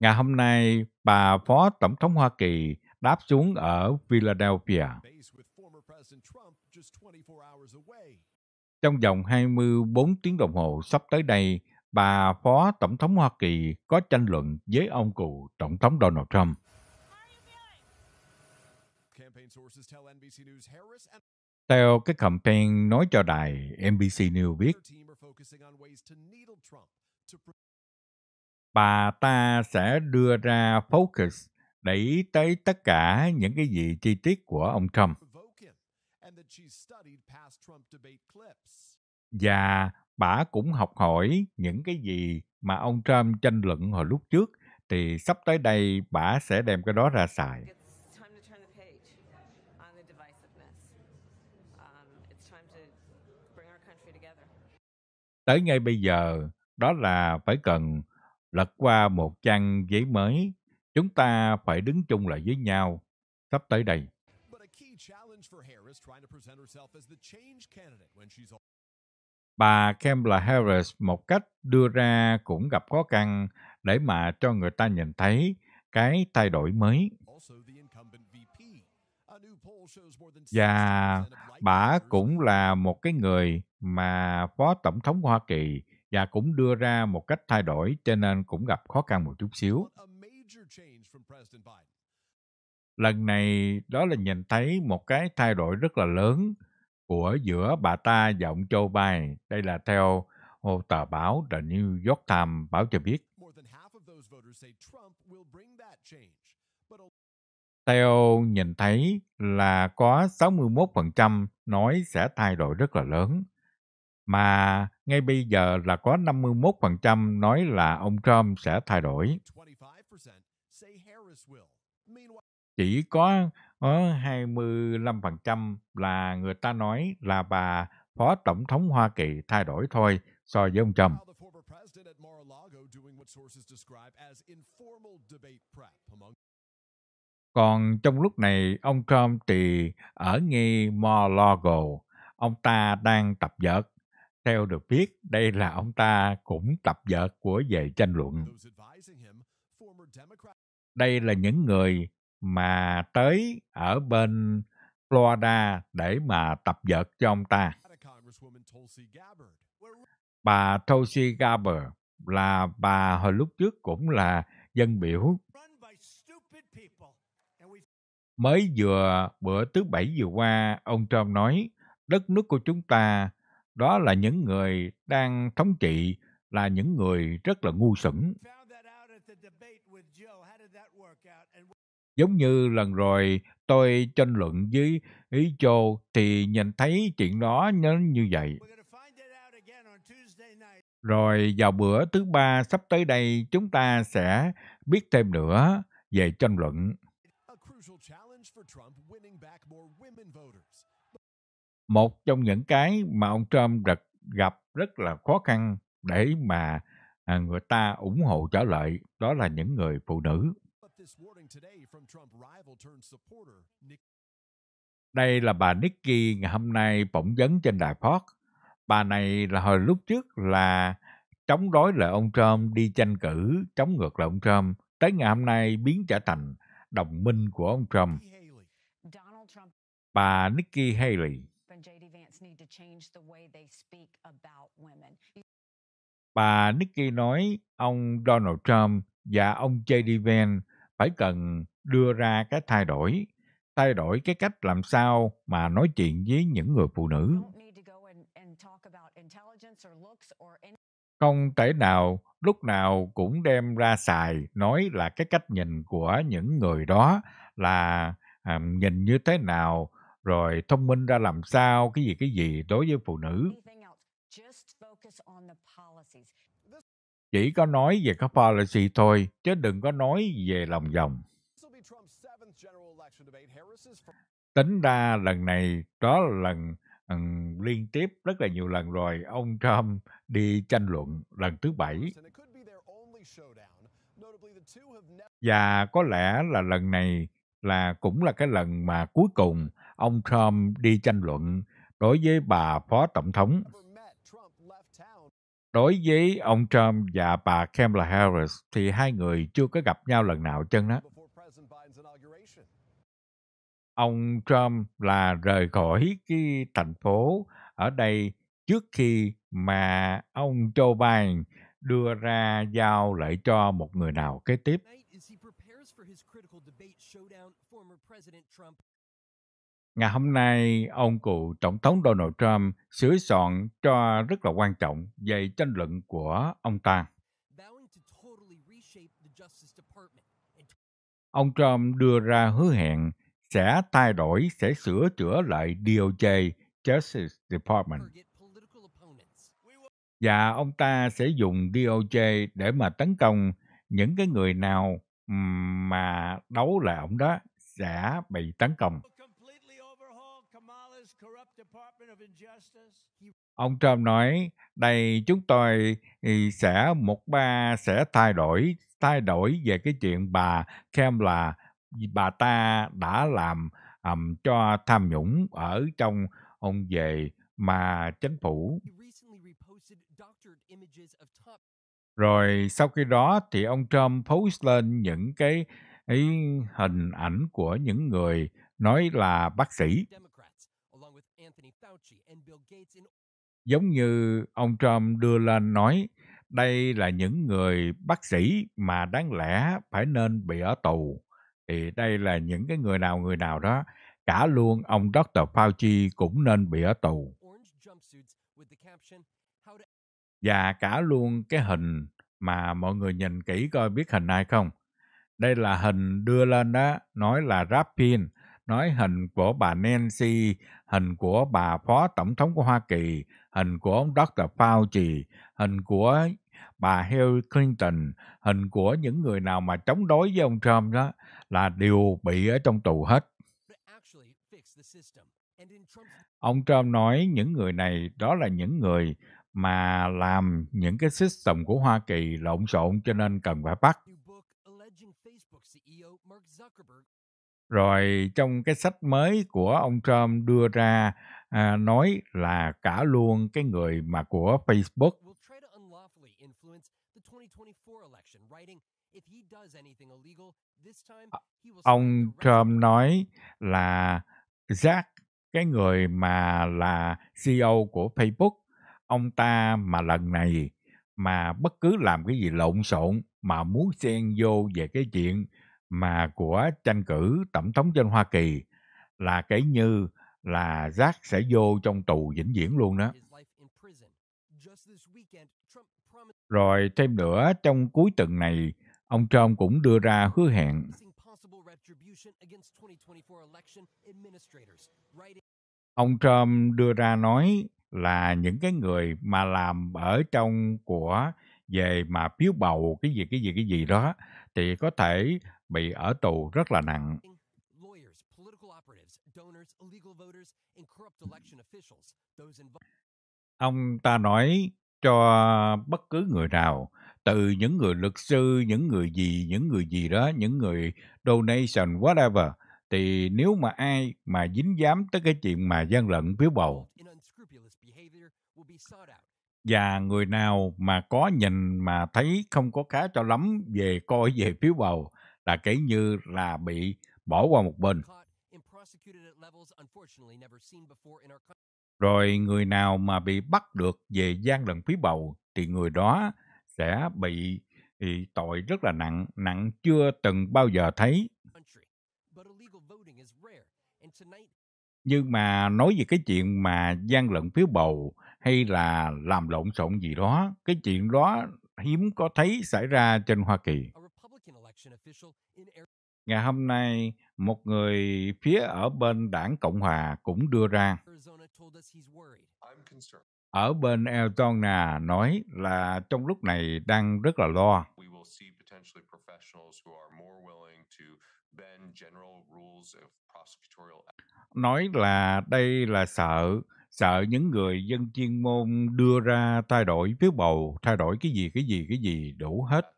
Ngày hôm nay, bà Phó Tổng thống Hoa Kỳ đáp xuống ở Philadelphia. Trong vòng 24 tiếng đồng hồ sắp tới đây, bà Phó Tổng thống Hoa Kỳ có tranh luận với ông cụ Tổng thống Donald Trump. Theo cái campaign nói cho đài NBC News biết, Bà ta sẽ đưa ra focus đẩy tới tất cả những cái gì chi tiết của ông Trump. Và bà cũng học hỏi những cái gì mà ông Trump tranh luận hồi lúc trước thì sắp tới đây bà sẽ đem cái đó ra xài. Tới ngay bây giờ đó là phải cần lật qua một trang giấy mới. Chúng ta phải đứng chung lại với nhau sắp tới đây. Bà Kamala Harris một cách đưa ra cũng gặp khó khăn để mà cho người ta nhìn thấy cái thay đổi mới. Và bà cũng là một cái người mà Phó Tổng thống Hoa Kỳ và cũng đưa ra một cách thay đổi cho nên cũng gặp khó khăn một chút xíu. Lần này đó là nhìn thấy một cái thay đổi rất là lớn của giữa bà ta và ông Joe Biden. Đây là theo một tờ báo The New York Times báo cho biết. Theo nhìn thấy là có 61% nói sẽ thay đổi rất là lớn mà ngay bây giờ là có 51% nói là ông Trump sẽ thay đổi. Chỉ có ở ờ, 25% là người ta nói là bà Phó Tổng thống Hoa Kỳ thay đổi thôi so với ông Trump. Còn trong lúc này, ông Trump thì ở ngay Mar-a-Lago, ông ta đang tập dợt. Theo được biết, đây là ông ta cũng tập vợ của về tranh luận. Đây là những người mà tới ở bên Florida để mà tập vợ cho ông ta. Bà Tulsi Gabbard là bà hồi lúc trước cũng là dân biểu mới vừa bữa thứ bảy vừa qua ông Trump nói đất nước của chúng ta đó là những người đang thống trị là những người rất là ngu xuẩn. Giống như lần rồi tôi tranh luận với ý Joe thì nhìn thấy chuyện đó nó như vậy. Rồi vào bữa thứ ba sắp tới đây chúng ta sẽ biết thêm nữa về tranh luận một trong những cái mà ông Trump rất gặp rất là khó khăn để mà à, người ta ủng hộ trở lại đó là những người phụ nữ. Đây là bà Nikki ngày hôm nay phỏng vấn trên đài Fox. Bà này là hồi lúc trước là chống đối lại ông Trump đi tranh cử chống ngược lại ông Trump tới ngày hôm nay biến trở thành đồng minh của ông Trump. Bà Nikki Haley Bà Nikki nói ông Donald Trump và ông J.D. Vance phải cần đưa ra cái thay đổi, thay đổi cái cách làm sao mà nói chuyện với những người phụ nữ. Không thể nào lúc nào cũng đem ra xài nói là cái cách nhìn của những người đó là à, nhìn như thế nào rồi thông minh ra làm sao cái gì cái gì đối với phụ nữ chỉ có nói về các policy thôi chứ đừng có nói về lòng vòng tính ra lần này đó là lần um, liên tiếp rất là nhiều lần rồi ông Trump đi tranh luận lần thứ bảy và có lẽ là lần này là cũng là cái lần mà cuối cùng ông Trump đi tranh luận đối với bà phó tổng thống. Đối với ông Trump và bà Kamala Harris thì hai người chưa có gặp nhau lần nào chân đó. Ông Trump là rời khỏi cái thành phố ở đây trước khi mà ông Joe Biden đưa ra giao lại cho một người nào kế tiếp ngày hôm nay ông cựu tổng thống Donald Trump sửa soạn cho rất là quan trọng về tranh luận của ông ta. Ông Trump đưa ra hứa hẹn sẽ thay đổi, sẽ sửa chữa lại DOJ, Justice Department. Và ông ta sẽ dùng DOJ để mà tấn công những cái người nào mà đấu lại ông đó sẽ bị tấn công. Ông Trump nói, đây chúng tôi ừ, sẽ một ba sẽ thay đổi thay đổi về cái chuyện bà là bà ta đã làm um, cho tham nhũng ở trong ông về mà chính phủ. Rồi sau khi đó thì ông Trump post lên những cái ấy hình ảnh của những người nói là bác sĩ Giống như ông Trump đưa lên nói, đây là những người bác sĩ mà đáng lẽ phải nên bị ở tù. Thì đây là những cái người nào người nào đó, cả luôn ông Dr. Fauci cũng nên bị ở tù. Và cả luôn cái hình mà mọi người nhìn kỹ coi biết hình ai không. Đây là hình đưa lên đó, nói là Rapin nói hình của bà Nancy, hình của bà Phó Tổng thống của Hoa Kỳ, hình của ông Dr. Fauci, hình của bà Hillary Clinton, hình của những người nào mà chống đối với ông Trump đó là đều bị ở trong tù hết. Ông Trump nói những người này đó là những người mà làm những cái system của Hoa Kỳ lộn xộn cho nên cần phải bắt rồi trong cái sách mới của ông Trump đưa ra à, nói là cả luôn cái người mà của Facebook ờ, ông Trump nói là Jack cái người mà là CEO của Facebook ông ta mà lần này mà bất cứ làm cái gì lộn xộn mà muốn xen vô về cái chuyện mà của tranh cử tổng thống trên Hoa Kỳ là cái như là Jack sẽ vô trong tù vĩnh viễn luôn đó. Rồi thêm nữa, trong cuối tuần này, ông Trump cũng đưa ra hứa hẹn Ông Trump đưa ra nói là những cái người mà làm ở trong của về mà phiếu bầu cái gì cái gì cái gì đó thì có thể bị ở tù rất là nặng. Ông ta nói cho bất cứ người nào, từ những người luật sư, những người gì, những người gì đó, những người donation, whatever, thì nếu mà ai mà dính dám tới cái chuyện mà gian lận phiếu bầu và người nào mà có nhìn mà thấy không có khá cho lắm về coi về phiếu bầu là kể như là bị bỏ qua một bên. Rồi người nào mà bị bắt được về gian lận phiếu bầu thì người đó sẽ bị thì tội rất là nặng, nặng chưa từng bao giờ thấy. Nhưng mà nói về cái chuyện mà gian lận phiếu bầu hay là làm lộn xộn gì đó. Cái chuyện đó hiếm có thấy xảy ra trên Hoa Kỳ. Ngày hôm nay, một người phía ở bên đảng Cộng Hòa cũng đưa ra. Ở bên Arizona nói là trong lúc này đang rất là lo. Nói là đây là sợ sợ những người dân chuyên môn đưa ra thay đổi phiếu bầu, thay đổi cái gì, cái gì, cái gì đủ hết.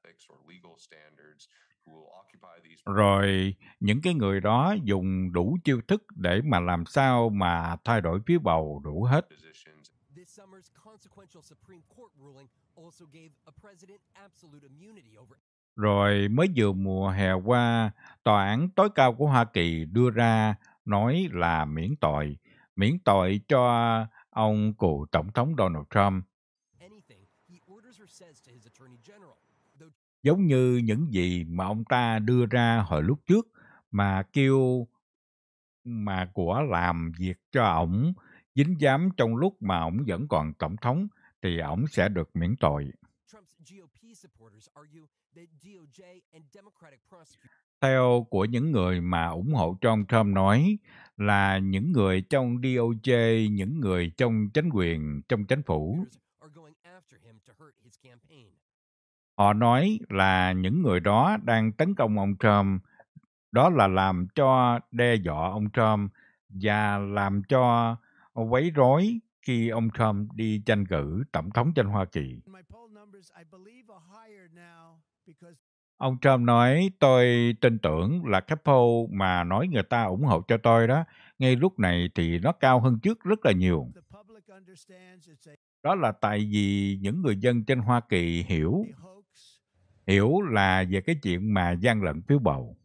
Rồi những cái người đó dùng đủ chiêu thức để mà làm sao mà thay đổi phiếu bầu đủ hết. Rồi mới vừa mùa hè qua, tòa án tối cao của Hoa Kỳ đưa ra nói là miễn tội miễn tội cho ông cựu tổng thống Donald Trump. Giống như những gì mà ông ta đưa ra hồi lúc trước mà kêu mà của làm việc cho ổng dính dám trong lúc mà ổng vẫn còn tổng thống thì ổng sẽ được miễn tội theo của những người mà ủng hộ Donald Trump nói là những người trong DOJ, những người trong chính quyền, trong chính phủ. Họ nói là những người đó đang tấn công ông Trump, đó là làm cho đe dọa ông Trump và làm cho quấy rối khi ông Trump đi tranh cử tổng thống trên Hoa Kỳ. Ông Trump nói tôi tin tưởng là cái poll mà nói người ta ủng hộ cho tôi đó, ngay lúc này thì nó cao hơn trước rất là nhiều. Đó là tại vì những người dân trên Hoa Kỳ hiểu hiểu là về cái chuyện mà gian lận phiếu bầu.